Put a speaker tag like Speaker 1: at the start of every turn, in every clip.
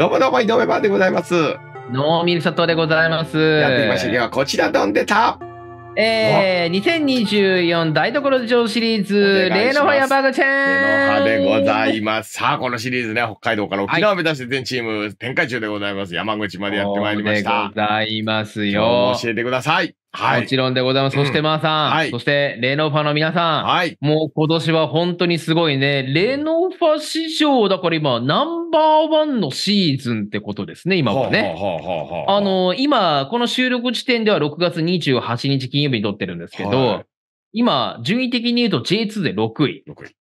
Speaker 1: どうもどうも、井上バーでございます。も、どう
Speaker 2: も、でございま
Speaker 1: す。やってどましどでは、こちらどんでた。
Speaker 2: えー、2024台所どシリーズ、例のファイアバーうも、チェーンうも、どうでご
Speaker 1: ざいます。さあ、このシリーズね、北海道から沖縄を目指して全チーム、展開中でございます。山口までやってまいりました。うござ
Speaker 2: いますよ。教えてください。はい。もちろんでございます。そして、まーさん。はい。そして、レノファの皆さん。はい。もう今年は本当にすごいね。レノファ市場、だから今、ナンバーワンのシーズンってことですね、今はね。はあ、あはああああの、今、この収録時点では6月28日金曜日に撮ってるんですけど、はい、今、順位的に言うと J2 で6位。6位。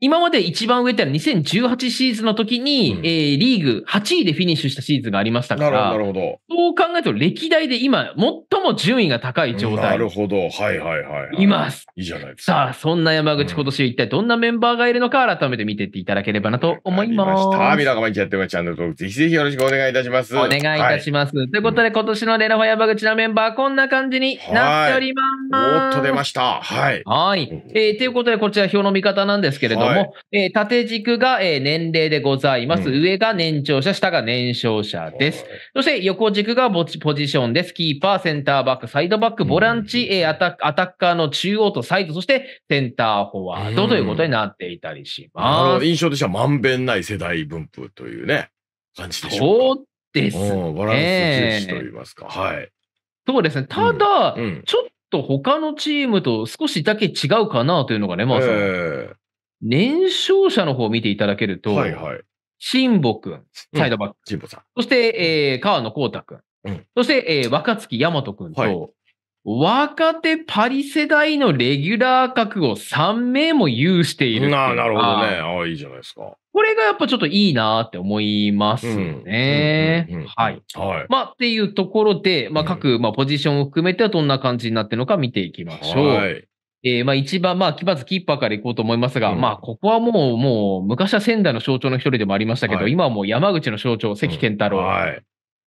Speaker 2: 今まで一番上ってのは2018シーズンの時に、うん、えー、リーグ8位でフィニッシュしたシーズンがありましたから、なるほどそう考えると歴代で今、最も順位が高い状態。なる
Speaker 1: ほど。はいはいはい、い。ます。いいじゃな
Speaker 2: いですか。さあ、そんな山口今年一体どんなメンバーがいるのか、改めて見ていっていた
Speaker 1: だければなと思います。さあ、皆が毎日やってまチャンネル登録、ぜひぜひよろしくお願いいたします。お願いいたします。はい、という
Speaker 2: ことで、今年のレラファ山口のメンバー、こんな感じになっております。おっと出ました。はい。はい。えー、ということで、こちら表の見方なんですけれどども、はい、えー、縦軸が、えー、年齢でございます、うん、上が年長者、下が年少者です。そして横軸がポジションです。キーパー、センターバック、サイドバック、ボランチ、え、うん、アタアタッカーの中央とサイド、そしてセンターフォワードということになっていたりします。印象
Speaker 1: としてはまんべんない世代分布というね、感じでしょうそうですね。バランス重視といいますか。はい。
Speaker 2: そうですね。ただ、うん、ちょっと他のチームと少しだけ違うかなというのがね、まあ、えー、年少者の方を見てい
Speaker 1: ただけると、はいはい。
Speaker 2: 辛坊くん、サイド
Speaker 1: バック。辛、う、坊、ん、さん。
Speaker 2: そして、えー、河野光太くん。うん、そして、えー、若月大和くんと、はい、若手パリ世代のレギュラー格を3名も有しているなあ、なるほどね。ああ、いい
Speaker 1: じゃないですか。
Speaker 2: これがやっぱちょっといいなって思いますね。うんはい。はい。まあ、っていうところで、まあ、各、まあ、ポジションを含めてはどんな感じになってるのか見ていきましょう。はい。えー、まあ一番、まあ、まずキーパーからいこうと思いますが、うん、まあ、ここはもう、もう、昔は仙台の象徴の一人でもありましたけど、はい、今はもう山口の象徴、関健太郎、はい、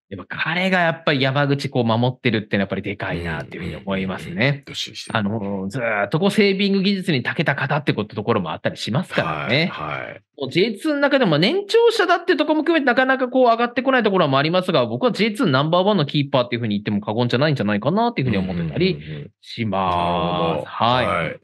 Speaker 2: やっぱ彼がやっぱり山口こう守ってるってのはやっぱりでかいなっていうふうに思いますね。あの、ずっとこうセービング技術に長けた方ってことところもあったりしますからね。はい。はい、J2 の中でも年長者だってとこも含めてなかなかこう上がってこないところもありますが、僕は J2 ナンバーワンのキーパーっていうふうに言っても過言じゃないんじゃないかなっていうふうに思ってたりします。はい。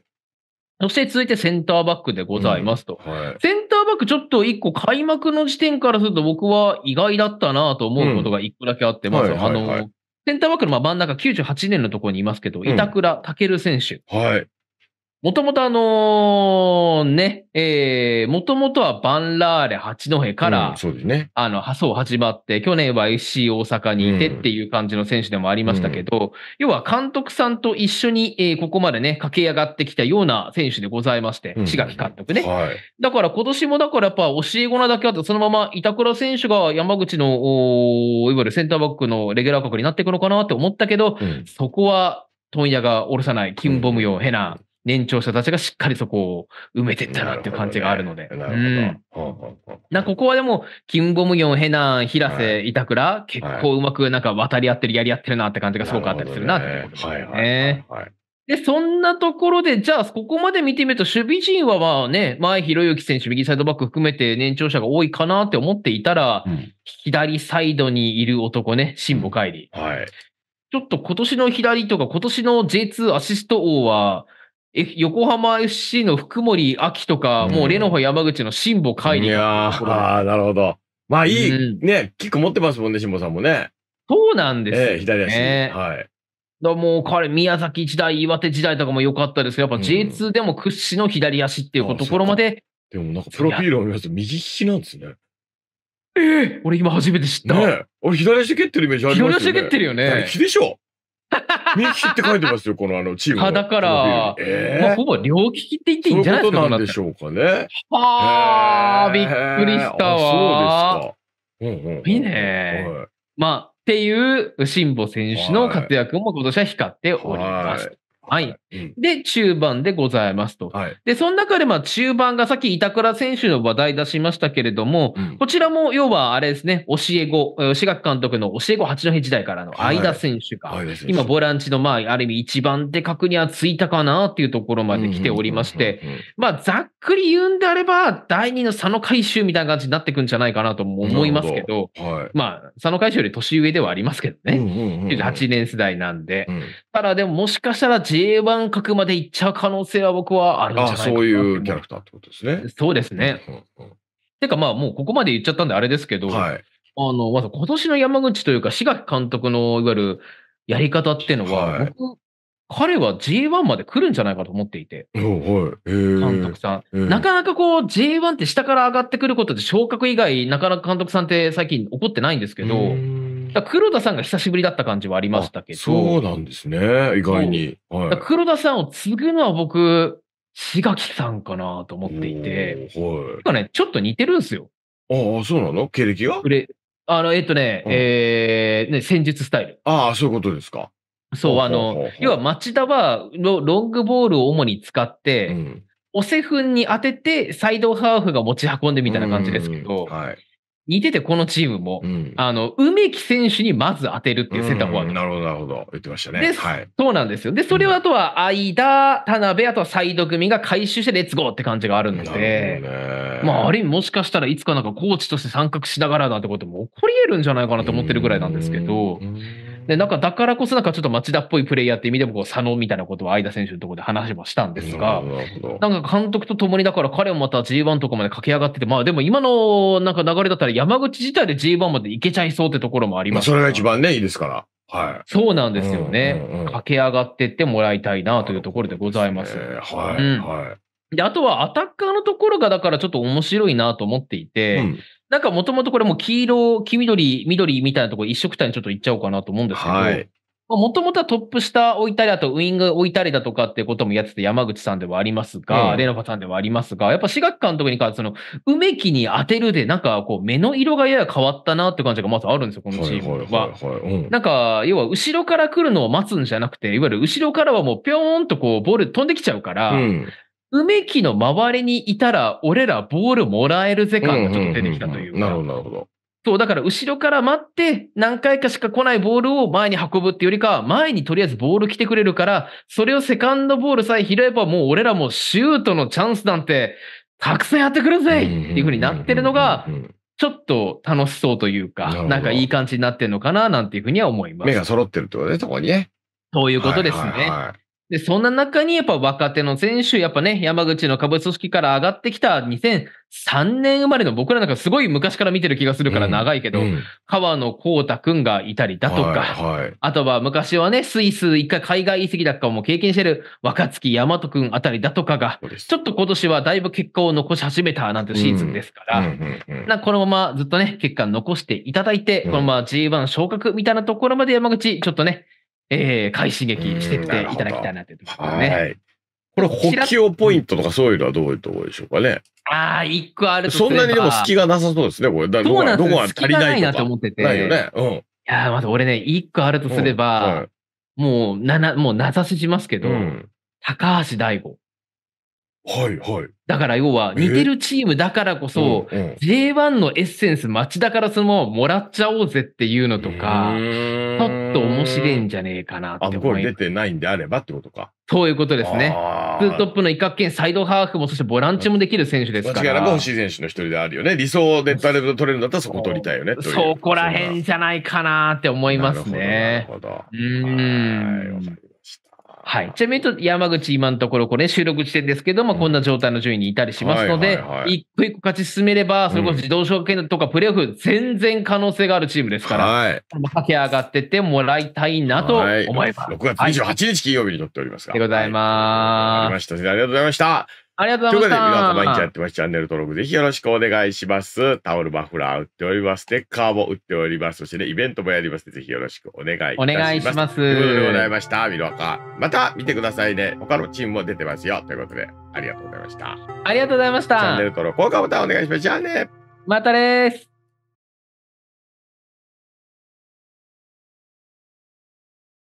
Speaker 2: そして続いてセンターバックでございますと。うんはい、センらくちょっと一個開幕の時点からすると僕は意外だったなと思うことが一個だけあって、うん、まず、あの、センターバックの真ん中98年のところにいますけど、板倉健選手。はい。もともとあのね、えー、もともとはバンラーレ八戸から、うん、そうですね。あの、そう始まって、去年は FC 大阪にいてっていう感じの選手でもありましたけど、うん、要は監督さんと一緒に、えー、ここまでね、駆け上がってきたような選手でございまして、志、うん、垣、監督ね、はい。だから今年もだからやっぱ教え子なだけあって、そのまま板倉選手が山口の、おいわゆるセンターバックのレギュラー格になっていくのかなって思ったけど、そこは問屋が下ろさない、キンボムよ、ヘナン。年長者たちがしっかりそこを埋めてったなっていう感じがあるので。ななここはでも、キム・ゴムギョン、ヘナン、平瀬、板倉、結構うまくなんか渡り合ってる、やり合ってるなって感じがすごくあったりするなってことですね。で、そんなところで、じゃあ、ここまで見てみると、守備陣はまあね、前、広幸選手、右サイドバック含めて年長者が多いかなって思っていたら、うん、左サイドにいる男ね、辛抱帰り。はい。ちょっと今年の左とか、今年の J2 アシスト王は、横浜 FC の福森明とか、うん、もうレノファ山口の辛抱帰
Speaker 1: かいやあなるほど。まあいい、うん、ね、キック持ってますもんね、辛抱さんもね。
Speaker 2: そうなんですよ、ね、えー、左足。はい。だもう彼、宮崎時代、岩手時代とかも良かったですけど、やっぱ J2 でも屈指の左足っていうところまで。
Speaker 1: うん、でもなんかプロフィールを見ますと右利きなんですね。ええー、俺今初めて知った。ね俺左足蹴ってるイメージありますよね。左足蹴ってるよね。左利きでしょ右 利きって書いてますよ、このあのチームの。だから、えーまあ、ほぼ両利きって言っていいんじゃないですか。そういうことなんでしょうかね。はあ、びっくりしたわ。そうですか。うんうん、いいね、はい。
Speaker 2: まあ、っていう、辛坊選手の活躍も今年は光っております。はいはい。で、中盤でございますと。はい、で、その中で、まあ、中盤がさっき板倉選手の話題出しましたけれども、うん、こちらも、要はあれですね、教え子、志垣監督の教え子八戸時代からの相田選手が、はい、今、ボランチの、まあ、ある意味一番で確認はついたかなっていうところまで来ておりまして、まあ、ざっくり言うんであれば、第2の佐野海舟みたいな感じになってくんじゃないかなとも思いますけど、どはい、まあ、佐野海舟より年上ではありますけどね、8年世代なんで。ただ、でももしかしたら、J1 角まで行っちゃう可能性は僕はあるんじゃないかなあそういうキャラクターってことですね。そうですね。うんうん、てかまあもうここまで言っちゃったんであれですけど、はい、あの、まず今年の山口というか、志垣監督のいわゆるやり方っていうのは、はい、僕、彼は J1 まで来るんじゃないかと思っていて、
Speaker 1: 監
Speaker 2: 督さん、なかなかこう J1 って下から上がってくることで昇格以外、なかなか監督さんって最近怒ってないんですけど、黒田さんが久しぶりだった感じはありましたけど。そうなんで
Speaker 1: すね、意外に。はい、
Speaker 2: 黒田さんを継ぐのは僕、志垣さんかなと思っていて。
Speaker 1: はい。かね、ちょっと似てるんですよ。ああ、そうなの経歴が
Speaker 2: あの、えっとね、うん、えー、ね、
Speaker 1: 戦術スタイル。ああ、そういうこと
Speaker 2: ですか。そう、あの、要は町田はロングボールを主に使って、うん、ふんに当てて、サイドハーフが持ち運んでみたいな感じですけど、はい、似てて、このチームも、うん、あの、梅木選手にまず
Speaker 1: 当てるっていうセンターフォワード。なるほど、なるほど。言ってましたね。で、はい、
Speaker 2: そうなんですよ。で、それをあとは、間、田辺、あとはサイド組が回収して、レッツゴーって感じがあるので、ね、まあ、ある意味もしかしたらいつかなんかコーチとして参画しながらなんてことも起こり得るんじゃないかなと思ってるぐらいなんですけど、うんうんで、なんか、だからこそ、なんかちょっと町田っぽいプレイヤーって意味でも、こう、佐野みたいなことを相田選手のところで
Speaker 1: 話もしたんですが、
Speaker 2: なんか監督と共に、だから彼もまた G1 とかまで駆け上がってて、まあでも今のなんか流れだったら山口自体で G1 まで行けちゃいそうってところもあります、まあ、
Speaker 1: それが一番ね、いいですから。はい。
Speaker 2: そうなんですよね。うんうんうん、駆け上がってってもらいたいなというところでございます。えはい、うん、はい。で、あとはアタッカーのところが、だからちょっと面白いなと思っていて、うん、なんかもともとこれも黄色、黄緑、緑みたいなところ一色単にちょっといっちゃおうかなと思うんですけど、はい、もともとはトップ下置いたり、あとウイング置いたりだとかってこともやってた山口さんではありますが、うん、レノファさんではありますが、やっぱ志学監督に関して、その、梅木に当てるで、なんかこう、目の色がやや変わったなって感じがまずあるんですよ、このチームは。なんか、要は後ろから来るのを待つんじゃなくて、いわゆる後ろからはもうぴょーんとこう、ボール飛んできちゃうから、うん、梅木の周りにいたら、俺らボールもらえる
Speaker 1: ぜ感がちょっと出てきたというか。なるほど、なるほど。
Speaker 2: そう、だから後ろから待って、何回かしか来ないボールを前に運ぶっていうよりかは、前にとりあえずボール来てくれるから、それをセカンドボールさえ拾えば、もう俺らもシュートのチャンスなんて、たくさんやってくるぜっていうふうになってるのが、ちょっと楽しそうというか、なんかいい感じになってるのかな、なんていうふ
Speaker 1: うには思います。目が揃ってるってことね、そこにね。そういうことですね。はいはい
Speaker 2: はいで、そんな中にやっぱ若手の選手、やっぱね、山口の株組織から上がってきた2003年生まれの僕らなんかすごい昔から見てる気がするから長いけど、うんうん、川野光太くんがいたりだとか、はいはい、あとは昔はね、スイス一回海外移籍だかも経験してる若月大和くんあたりだとかが、ちょっと今年はだいぶ結果を残し始めたなんてシーズンですから、うんなこのままずっとね、結果残していただいて、このまま G1 昇格みたいなところまで山口、ちょっとね、えー、快刺激してっていただきたいなというところね。
Speaker 1: これ、補給ポイントとかそういうのはどういうところでしょうかね。ああ、一個あるとそんなにでも隙がなさそうですね、これ。だどこが足りないなと思ってて。ないよね。うん。いやまず俺
Speaker 2: ね、一個あるとすれば、もう、なな、もう名指ししますけど、高橋大吾。はいはい。だから要は似てるチームだからこそ、J1 のエッセンス町田からそのままもらっちゃおうぜっていうのとか、ちょっと面白いんじゃねえかなって思いあ、これ出てないんであればってことか。そういうことですね。ツートップの一角兼サイドハーフも、そしてボランチもできる選手ですから。間違いなく欲しい
Speaker 1: 選手の一人であるよね。理想で誰でも取れるんだったらそこ取りたいよね。そこら辺
Speaker 2: じゃないかなって思いますね。なるほど。ほど。うん。はい。ちなみに言うと、山口今のところ、これ、収録時点ですけども、こんな状態の順位にいたりしますので、一個一個勝ち進めれば、それこそ自動賞券とかプレーオフ、全然可能性があるチームですから、はい、駆け上がっ
Speaker 1: てってもらいたいなと思います。はい、6月28日金曜日にとっておりますが。でございます。ありました。ありがとうございました。ありがとうございます。ということで、皆様毎日やってますチャンネル登録ぜひよろしくお願いします。タオルマフラー売っております。ステッカーも売っております。そしてね、イベントもやりますぜひよろしくお願いします。お願いします。ということでございました。ミロカ。また見てくださいね。他のチームも出てますよ。ということで、ありがとうございました。
Speaker 2: ありがとうございました。チャンネル
Speaker 1: 登録、高評価ボタンお願いします。じゃあね。またです。